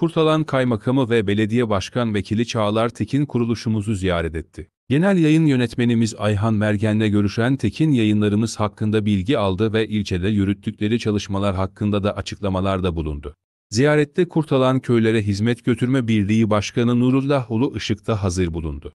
Kurtalan Kaymakamı ve Belediye Başkan Vekili Çağlar Tekin kuruluşumuzu ziyaret etti. Genel yayın yönetmenimiz Ayhan Mergen'le görüşen Tekin yayınlarımız hakkında bilgi aldı ve ilçede yürüttükleri çalışmalar hakkında da açıklamalarda bulundu. Ziyarette Kurtalan Köylere Hizmet Götürme Birliği Başkanı Nurullah Ulu Işık'ta hazır bulundu.